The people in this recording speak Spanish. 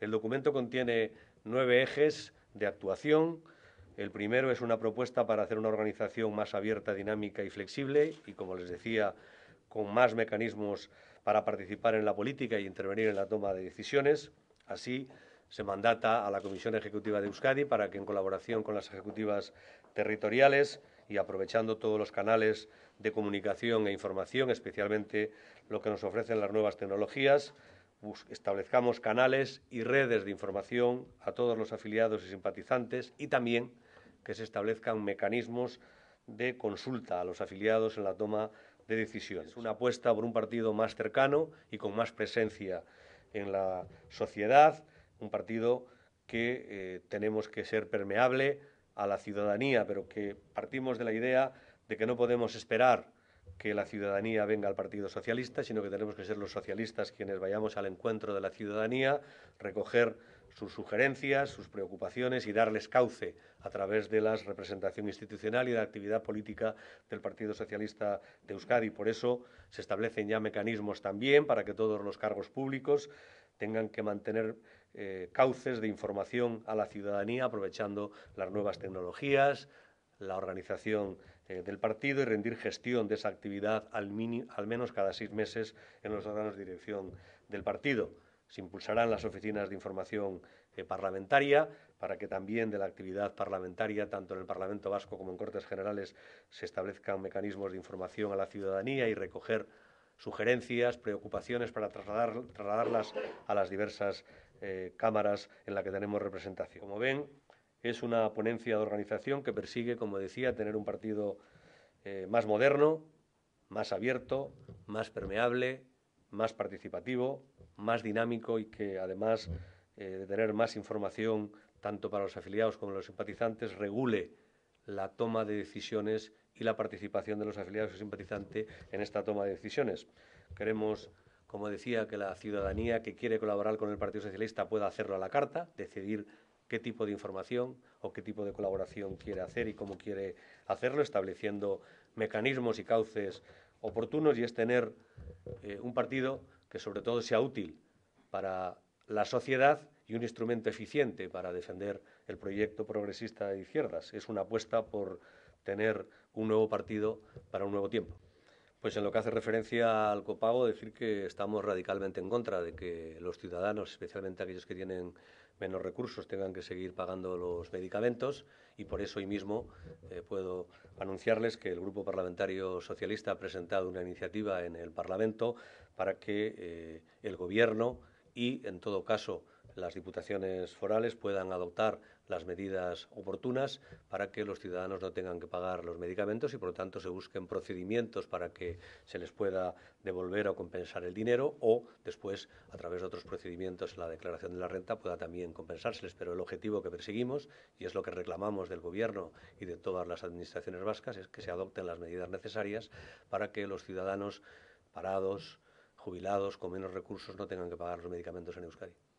El documento contiene nueve ejes de actuación. El primero es una propuesta para hacer una organización más abierta, dinámica y flexible y, como les decía, con más mecanismos para participar en la política y intervenir en la toma de decisiones. Así, se mandata a la Comisión Ejecutiva de Euskadi para que, en colaboración con las ejecutivas territoriales y aprovechando todos los canales de comunicación e información, especialmente lo que nos ofrecen las nuevas tecnologías, establezcamos canales y redes de información a todos los afiliados y simpatizantes y también que se establezcan mecanismos de consulta a los afiliados en la toma de decisiones. Una apuesta por un partido más cercano y con más presencia en la sociedad, un partido que eh, tenemos que ser permeable a la ciudadanía, pero que partimos de la idea de que no podemos esperar que la ciudadanía venga al Partido Socialista, sino que tenemos que ser los socialistas quienes vayamos al encuentro de la ciudadanía, recoger sus sugerencias, sus preocupaciones y darles cauce a través de la representación institucional y de la actividad política del Partido Socialista de Euskadi. Por eso se establecen ya mecanismos también para que todos los cargos públicos tengan que mantener eh, cauces de información a la ciudadanía aprovechando las nuevas tecnologías, la organización eh, del partido y rendir gestión de esa actividad al, menos cada seis meses en los órganos de dirección del partido. Se impulsarán las oficinas de información eh, parlamentaria para que también de la actividad parlamentaria, tanto en el Parlamento Vasco como en Cortes Generales, se establezcan mecanismos de información a la ciudadanía y recoger sugerencias, preocupaciones para trasladarlas a las diversas eh, cámaras en las que tenemos representación. Como ven, es una ponencia de organización que persigue, como decía, tener un partido eh, más moderno, más abierto, más permeable, más participativo, más dinámico y que además eh, de tener más información tanto para los afiliados como los simpatizantes regule la toma de decisiones y la participación de los afiliados y simpatizantes en esta toma de decisiones. Queremos, como decía, que la ciudadanía que quiere colaborar con el Partido Socialista pueda hacerlo a la carta, decidir qué tipo de información o qué tipo de colaboración quiere hacer y cómo quiere hacerlo, estableciendo mecanismos y cauces oportunos y es tener eh, un partido que sobre todo sea útil para la sociedad y un instrumento eficiente para defender el proyecto progresista de izquierdas. Es una apuesta por tener un nuevo partido para un nuevo tiempo. Pues en lo que hace referencia al copago, decir que estamos radicalmente en contra de que los ciudadanos, especialmente aquellos que tienen menos recursos, tengan que seguir pagando los medicamentos y por eso hoy mismo eh, puedo anunciarles que el Grupo Parlamentario Socialista ha presentado una iniciativa en el Parlamento para que eh, el Gobierno y, en todo caso, las diputaciones forales puedan adoptar las medidas oportunas para que los ciudadanos no tengan que pagar los medicamentos y, por lo tanto, se busquen procedimientos para que se les pueda devolver o compensar el dinero o después, a través de otros procedimientos, la declaración de la renta pueda también compensárseles. Pero el objetivo que perseguimos, y es lo que reclamamos del Gobierno y de todas las administraciones vascas, es que se adopten las medidas necesarias para que los ciudadanos parados, jubilados, con menos recursos, no tengan que pagar los medicamentos en Euskadi.